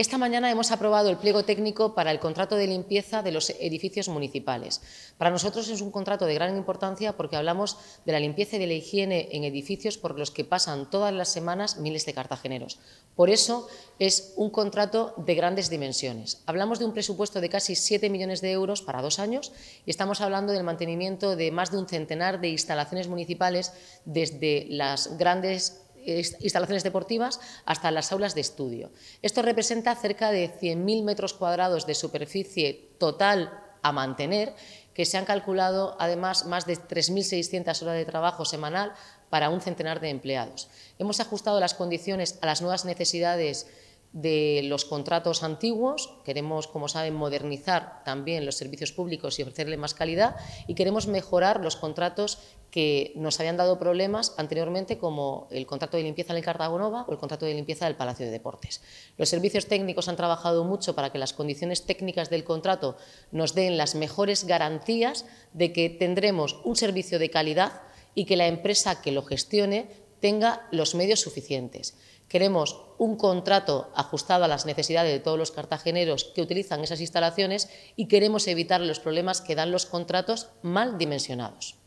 Esta mañana hemos aprobado el pliego técnico para el contrato de limpieza de los edificios municipales. Para nosotros es un contrato de gran importancia porque hablamos de la limpieza y de la higiene en edificios por los que pasan todas las semanas miles de cartageneros. Por eso es un contrato de grandes dimensiones. Hablamos de un presupuesto de casi 7 millones de euros para dos años y estamos hablando del mantenimiento de más de un centenar de instalaciones municipales desde las grandes instalaciones deportivas hasta las aulas de estudio. Esto representa cerca de 100.000 metros cuadrados de superficie total a mantener, que se han calculado además más de 3.600 horas de trabajo semanal para un centenar de empleados. Hemos ajustado las condiciones a las nuevas necesidades de los contratos antiguos, queremos, como saben, modernizar también los servicios públicos y ofrecerle más calidad y queremos mejorar los contratos que nos habían dado problemas anteriormente, como el contrato de limpieza del Cartagonova o el contrato de limpieza del Palacio de Deportes. Los servicios técnicos han trabajado mucho para que las condiciones técnicas del contrato nos den las mejores garantías de que tendremos un servicio de calidad y que la empresa que lo gestione tenga los medios suficientes. Queremos un contrato ajustado a las necesidades de todos los cartageneros que utilizan esas instalaciones y queremos evitar los problemas que dan los contratos mal dimensionados.